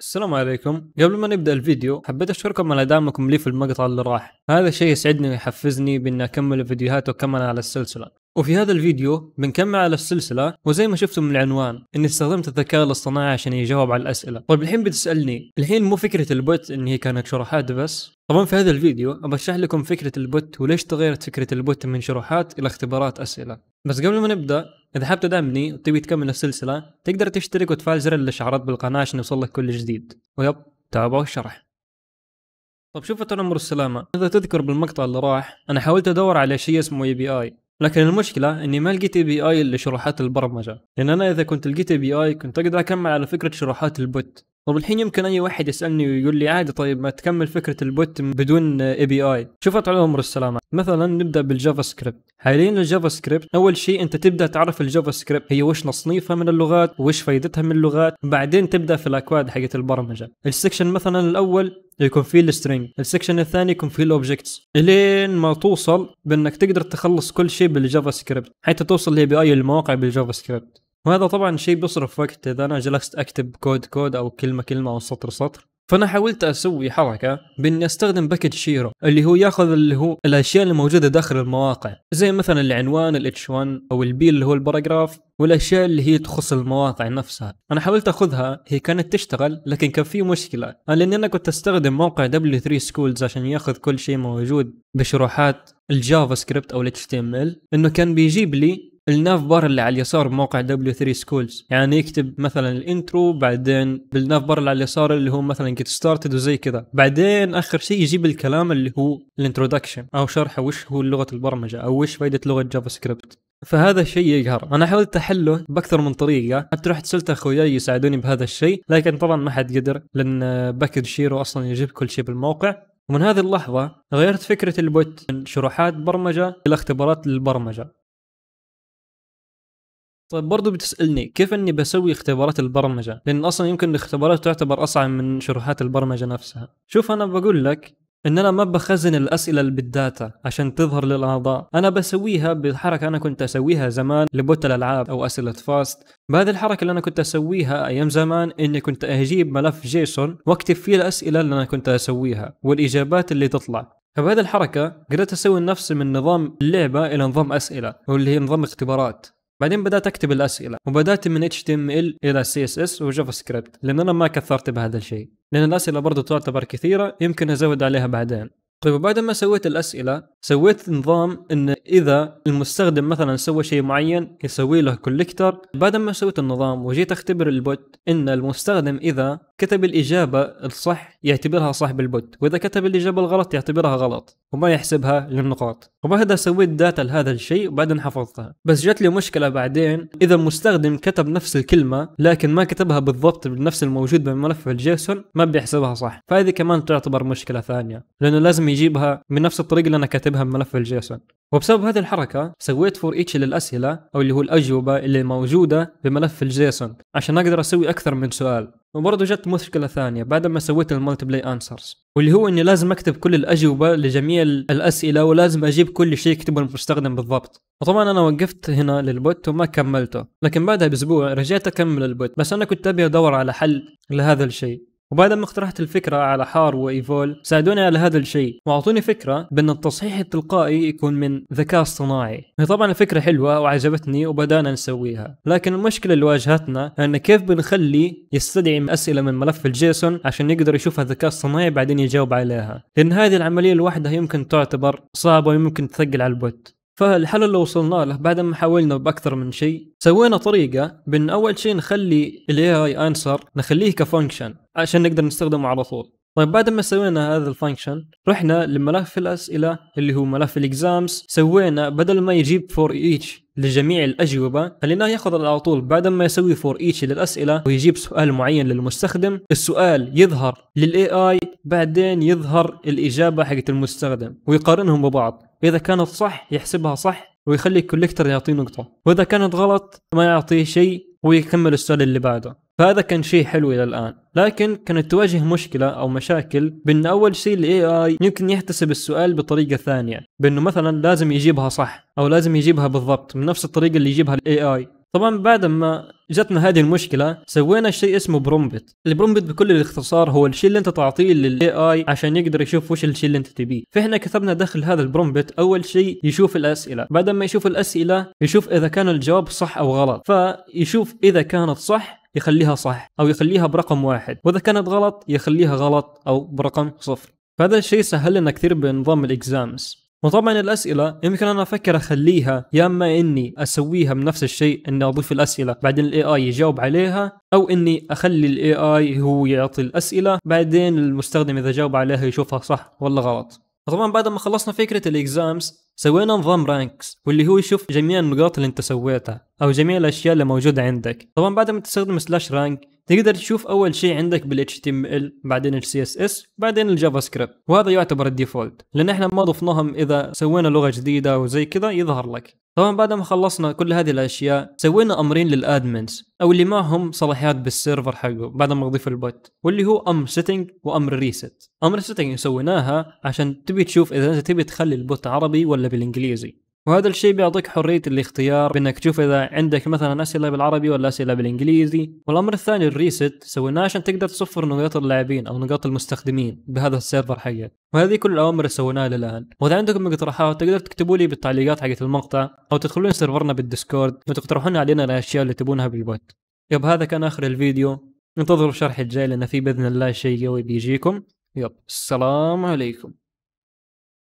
السلام عليكم قبل ما نبدا الفيديو حبيت اشكركم على دعمكم لي في المقطع اللي راح هذا الشيء يسعدني ويحفزني باني اكمل الفيديوهات واكمل على السلسله وفي هذا الفيديو بنكمل على السلسله وزي ما شفتم من العنوان اني استخدمت الذكاء الاصطناعي عشان يجاوب على الاسئله طيب الحين بتسالني الحين مو فكره البوت ان هي كانت شروحات بس طبعا في هذا الفيديو ابشرح لكم فكره البوت وليش تغيرت فكره البوت من شروحات الى اختبارات اسئله بس قبل ما نبدا اذا حاب تدعمني وتبي تكمل السلسله تقدر تشترك وتفعل زر الاشعارات بالقناه عشان يوصلك كل جديد ويب تابعوا الشرح طب شوف تنمر السلامه اذا تذكر بالمقطع اللي راح انا حاولت ادور على شيء اسمه اي بي اي لكن المشكلة اني ما لقيت اي بي اي لشروحات البرمجة، لان انا اذا كنت لقيت اي بي اي كنت اقدر اكمل على فكرة شروحات البوت، طب الحين يمكن اي واحد يسالني ويقول لي عادي طيب ما تكمل فكره البوت بدون اي بي اي شوف على عمر السلامه مثلا نبدا بالجافا سكريبت حاليا الجافا سكريبت اول شيء انت تبدا تعرف الجافا سكريبت هي وش تصنيفها من اللغات وش فائدتها من اللغات بعدين تبدا في الاكواد حقت البرمجه السكشن مثلا الاول يكون فيه السترينج السكشن الثاني يكون فيه الاوبجكتس الين ما توصل بانك تقدر تخلص كل شيء بالجافا سكريبت حتى توصل لاي بي اي المواقع بالجافا سكريبت وهذا طبعا شيء بيصرف وقت اذا انا جلست اكتب كود كود او كلمه كلمه او سطر سطر فانا حاولت اسوي حركه باني استخدم باكج شيرو اللي هو ياخذ اللي هو الاشياء اللي موجوده داخل المواقع زي مثلا العنوان الاتش 1 او البي اللي هو الباراجراف والاشياء اللي هي تخص المواقع نفسها انا حاولت اخذها هي كانت تشتغل لكن كان في مشكله لان انا كنت استخدم موقع W3 سكولز عشان ياخذ كل شيء موجود بشروحات الجافا سكريبت او الاتش تي ام ال انه كان بيجيب لي الناف بار اللي على اليسار بموقع W3 سكولز يعني يكتب مثلا الانترو بعدين بالناف بار اللي على اليسار اللي هو مثلا جيت ستارتد وزي كذا بعدين اخر شيء يجيب الكلام اللي هو الانترودكشن او شرح وش هو لغه البرمجه او وش فائده لغه جافا سكريبت فهذا شيء يقهر انا حاولت احله باكثر من طريقه حتى رحت سالت اخوياي يساعدوني بهذا الشيء لكن طبعا ما حد قدر لان باكج شيرو اصلا يجيب كل شيء بالموقع ومن هذه اللحظة غيرت فكرة البوت من شروحات برمجة إلى اختبارات للبرمجة طيب برضو بتسالني كيف اني بسوي اختبارات البرمجه لان اصلا يمكن الاختبارات تعتبر اصعب من شروحات البرمجه نفسها شوف انا بقول لك ان انا ما بخزن الاسئله اللي بالداتا عشان تظهر للاعضاء انا بسويها بالحركه انا كنت اسويها زمان لبوت الالعاب او اسئله فاست بهذه الحركه اللي انا كنت اسويها ايام زمان اني كنت اجيب ملف جيسون واكتب فيه الاسئله اللي انا كنت اسويها والاجابات اللي تطلع فبهذه الحركه قدرت اسوي نفسي من نظام اللعبه الى نظام اسئله واللي هي نظام اختبارات بعدين بدات اكتب الاسئله وبدات من HTML الى CSS وجافا سكريبت لان انا ما كثرت بهذا الشيء لان الاسئله برضو تعتبر كثيره يمكن ازود عليها بعدين طيب وبعد ما سويت الاسئله سويت نظام ان اذا المستخدم مثلا سوى شيء معين يسوي له كوليكتر بعد ما سويت النظام وجيت اختبر البوت ان المستخدم اذا كتب الإجابة الصح يعتبرها صح بالبوت وإذا كتب الإجابة الغلط يعتبرها غلط وما يحسبها للنقاط وبهذا سويت داتا لهذا الشيء وبعدين حفظتها بس جات لي مشكلة بعدين إذا المستخدم كتب نفس الكلمة لكن ما كتبها بالضبط بنفس الموجود بالملف الجيسون ما بيحسبها صح فهذه كمان تعتبر مشكلة ثانية لأنه لازم يجيبها من نفس الطريقة اللي أنا كاتبها بملف الجيسون وبسبب هذه الحركة سويت فور ايتش للأسئلة أو اللي هو الأجوبة اللي موجودة بملف الجيسون عشان أقدر أسوي أكثر من سؤال وبرضه جت مشكلة ثانية بعد ما سويت المالتي انسرز واللي هو اني لازم اكتب كل الاجوبة لجميع الاسئلة ولازم اجيب كل شيء يكتبه المستخدم بالضبط وطبعا انا وقفت هنا للبوت وما كملته لكن بعدها باسبوع رجعت اكمل البوت بس انا كنت ابي ادور على حل لهذا الشيء وبعد ما اقترحت الفكرة على حار وإيفول ساعدوني على هذا الشيء وأعطوني فكرة بأن التصحيح التلقائي يكون من ذكاء اصطناعي هي طبعا الفكرة حلوة وعجبتني وبدأنا نسويها لكن المشكلة اللي واجهتنا أن كيف بنخلي يستدعي أسئلة من ملف الجيسون عشان يقدر يشوفها الذكاء الصناعي بعدين يجاوب عليها لأن هذه العملية لوحدها يمكن تعتبر صعبة ويمكن تثقل على البوت فالحل اللي وصلنا له بعد ما حاولنا باكثر من شيء سوينا طريقه بان اول شيء نخلي الاي اي انسر نخليه كفانكشن عشان نقدر نستخدمه على طول طيب بعد ما سوينا هذا الفانكشن رحنا لملف الاسئله اللي هو ملف الاكزامز سوينا بدل ما يجيب فور ايتش لجميع الاجوبه خليناه ياخذ على طول بعد ما يسوي فور ايتش للاسئله ويجيب سؤال معين للمستخدم السؤال يظهر للاي اي بعدين يظهر الاجابه حقت المستخدم ويقارنهم ببعض اذا كانت صح يحسبها صح ويخلي الكوليكتر يعطيه نقطه واذا كانت غلط ما يعطيه شيء ويكمل السؤال اللي بعده فهذا كان شيء حلو الى الان لكن كانت تواجه مشكلة او مشاكل بان اول شيء الاي اي يمكن يحتسب السؤال بطريقة ثانية بانه مثلا لازم يجيبها صح او لازم يجيبها بالضبط من نفس الطريقة اللي يجيبها الاي اي طبعا بعد ما جاتنا هذه المشكله سوينا شيء اسمه برومبت البرومبت بكل الاختصار هو الشيء اللي انت تعطيه للاي اي عشان يقدر يشوف وش الشيء اللي انت تبيه فاحنا كتبنا داخل هذا البرومبت اول شيء يشوف الاسئله بعد ما يشوف الاسئله يشوف اذا كان الجواب صح او غلط فيشوف اذا كانت صح يخليها صح او يخليها برقم واحد واذا كانت غلط يخليها غلط او برقم صفر فهذا الشيء سهل لنا كثير بنظام الاكزامز وطبعا الاسئله يمكن انا افكر اخليها يا اما اني اسويها بنفس الشيء اني اضيف الاسئله بعدين الاي اي يجاوب عليها او اني اخلي الاي اي هو يعطي الاسئله بعدين المستخدم اذا جاوب عليها يشوفها صح ولا غلط طبعا بعد ما خلصنا فكره الاكزامز سوينا نظام رانكس واللي هو يشوف جميع النقاط اللي انت سويتها او جميع الاشياء اللي موجوده عندك طبعا بعد ما تستخدم سلاش رانك تقدر تشوف اول شيء عندك بال HTML بعدين ال CSS بعدين الجافا سكريبت وهذا يعتبر الديفولت لان احنا ما ضفناهم اذا سوينا لغه جديده وزي كذا يظهر لك طبعا بعد ما خلصنا كل هذه الاشياء سوينا امرين للادمنز او اللي معهم صلاحيات بالسيرفر حقه بعد ما نضيف البوت واللي هو امر سيتنج وامر ريست امر سيتنج سويناها عشان تبي تشوف اذا انت تبي تخلي البوت عربي ولا بالانجليزي وهذا الشيء بيعطيك حريه الاختيار بانك تشوف اذا عندك مثلا اسئله بالعربي ولا اسئله بالانجليزي والامر الثاني الريست سويناه عشان تقدر تصفر نقاط اللاعبين او نقاط المستخدمين بهذا السيرفر حقك وهذه كل الاوامر اللي سويناها للان واذا عندكم اقتراحات تقدر تكتبوا لي بالتعليقات حقت المقطع او تدخلون سيرفرنا بالديسكورد وتقترحون علينا الاشياء اللي تبونها بالبوت يب هذا كان اخر الفيديو انتظروا الشرح الجاي لان في باذن الله شيء قوي بيجيكم يب السلام عليكم